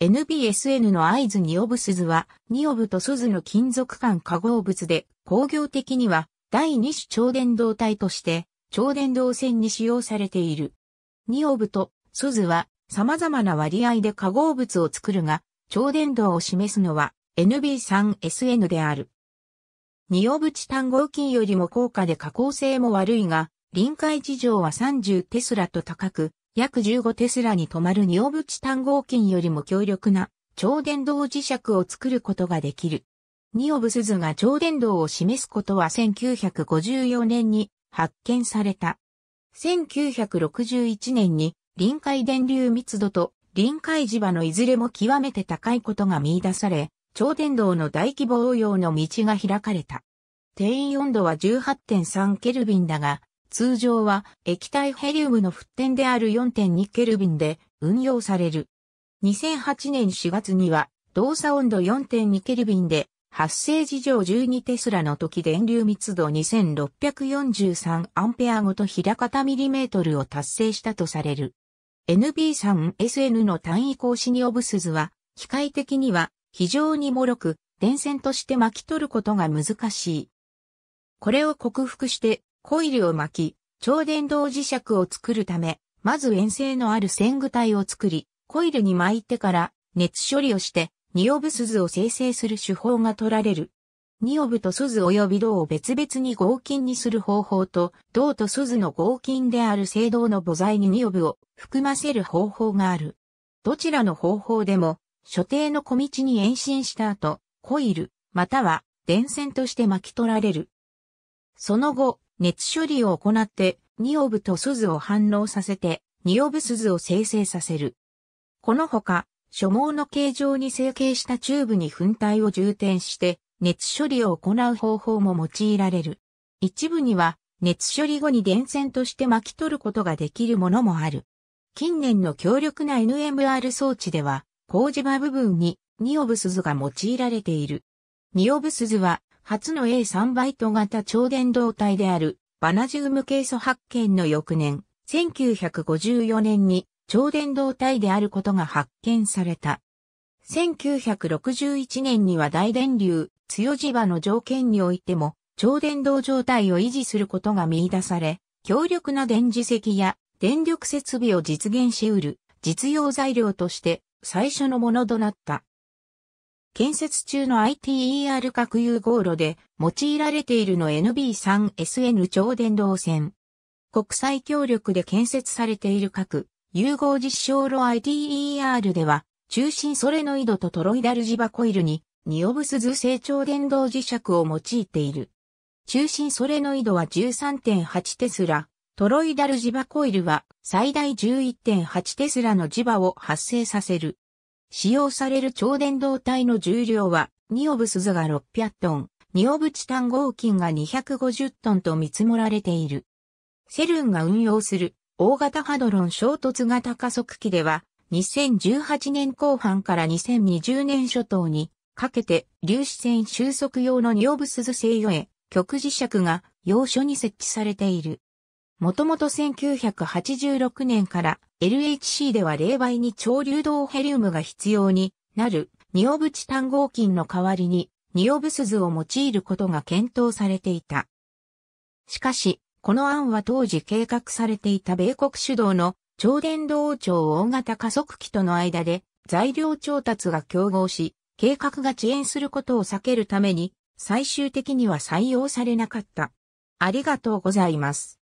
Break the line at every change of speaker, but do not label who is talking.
NBSN の合図ニオブスズは、ニオブとズの金属間化合物で、工業的には、第二種超電導体として、超電導線に使用されている。ニオブとズは、様々な割合で化合物を作るが、超電導を示すのは、NB3SN である。ニオブチ単合金よりも高価で加工性も悪いが、臨界事情は30テスラと高く、約15テスラに止まるブ淵単合金よりも強力な超電導磁石を作ることができる。ニオブスズが超電導を示すことは1954年に発見された。1961年に臨界電流密度と臨界磁場のいずれも極めて高いことが見出され、超電導の大規模応用の道が開かれた。定員温度は18.3ケルビンだが、通常は液体ヘリウムの沸点である4.2ケルビンで運用される。2008年4月には動作温度4.2ケルビンで発生事情12テスラの時電流密度2643アンペアごと平方ミリメートルを達成したとされる。NB3SN の単位格子にオブスズは、機械的には非常に脆く、電線として巻き取ることが難しい。これを克服してコイルを巻き、超電導磁石を作るため、まず遠征のある線具体を作り、コイルに巻いてから熱処理をして、ニオブ鈴を生成する手法が取られる。ニオブと鈴及び銅を別々に合金にする方法と、銅と鈴の合金である青銅の母材にニオブを含ませる方法がある。どちらの方法でも、所定の小道に延伸した後、コイル、または電線として巻き取られる。その後、熱処理を行って、ニオブと鈴を反応させて、ニオブ鈴を生成させる。このほか、初毛の形状に成形したチューブに粉体を充填して、熱処理を行う方法も用いられる。一部には、熱処理後に電線として巻き取ることができるものもある。近年の強力な NMR 装置では、工事場部分にニオブ鈴が用いられている。ニオブ鈴は初の A3 バイト型超電導体であるバナジウムケイ素発見の翌年、1954年に超電導体であることが発見された。1961年には大電流、強磁場の条件においても、超電導状態を維持することが見出され、強力な電磁石や電力設備を実現し得る実用材料として最初のものとなった。建設中の ITER 核融合炉で用いられているの NB3SN 超電導線。国際協力で建設されている核融合実証炉 ITER では中心ソレノイドとトロイダル磁場コイルにニオブスズ成長電動磁石を用いている。中心ソレノイドは13.8テスラ、トロイダル磁場コイルは最大11.8テスラの磁場を発生させる。使用される超電導体の重量は、ニオブスズが600トン、ニオブチタン合金が250トンと見積もられている。セルンが運用する大型ハドロン衝突型加速器では、2018年後半から2020年初頭にかけて粒子線収束用のニオブスズ制御へ極磁石が要所に設置されている。もともと1986年から LHC では冷媒に超流動ヘリウムが必要になるニオブチ単合金の代わりにニオブズを用いることが検討されていた。しかし、この案は当時計画されていた米国主導の超電導超大型加速器との間で材料調達が競合し、計画が遅延することを避けるために最終的には採用されなかった。ありがとうございます。